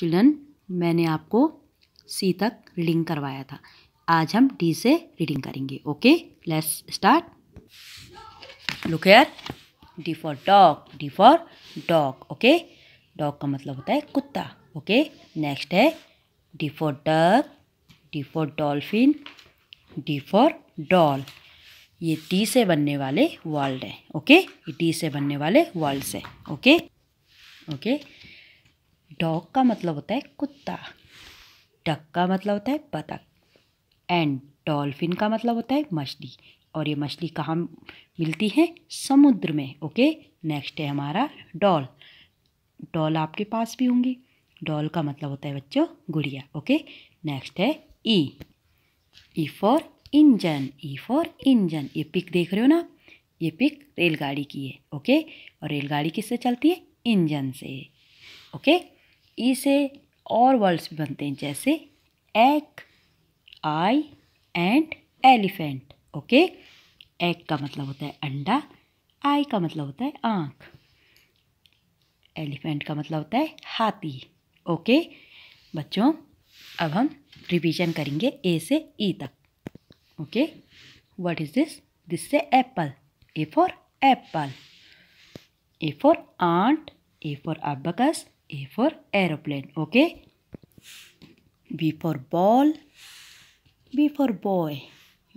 Children मैंने आपको सी तक रीडिंग करवाया था आज हम डी से रीडिंग करेंगे okay let's start look here D for dog D for dog okay dog का मतलब होता है कुत्ता ओके नेक्स्ट है D for duck D for dolphin D for doll ये डी से बनने वाले वर्ल्ड है ओके ये डी से बनने वाले वर्ल्ड से ओके ओके डॉग का मतलब होता है कुत्ता डक का मतलब होता है बतख एंड डॉल्फिन का मतलब होता है मछली और ये मछली कहाँ मिलती है समुद्र में ओके नेक्स्ट है हमारा डॉल डॉल आपके पास भी होंगी डॉल का मतलब होता है बच्चों गुड़िया ओके नेक्स्ट है E E for engine E for engine ये पिक देख रहे हो ना ये पिक रेलगाड़ी की है ओके और रेलगाड़ी किससे चलती है इंजन से ओके ई से और वर्ड्स भी बनते हैं जैसे एक आई एंड एलिफेंट ओके एक का मतलब होता है अंडा आई का मतलब होता है आँख एलिफेंट का मतलब होता है हाथी ओके बच्चों अब हम रिवीजन करेंगे ए से ई e तक okay what is this this से apple A for apple A for ant A for abacus A for aeroplane. Okay. B for ball. B for boy.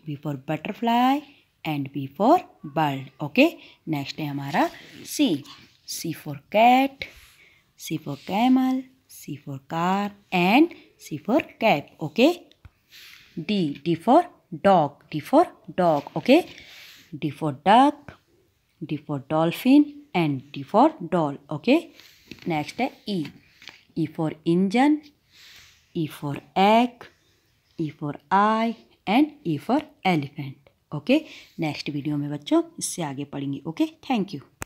B for butterfly. And B for bird okay next है हमारा C C for cat C for camel C for car and C for cap okay D D for dog D for dog okay D for duck D for dolphin and D for doll okay next है E E for engine E for egg E for eye and E for elephant okay next video में बच्चों इससे आगे पढ़ेंगे okay thank you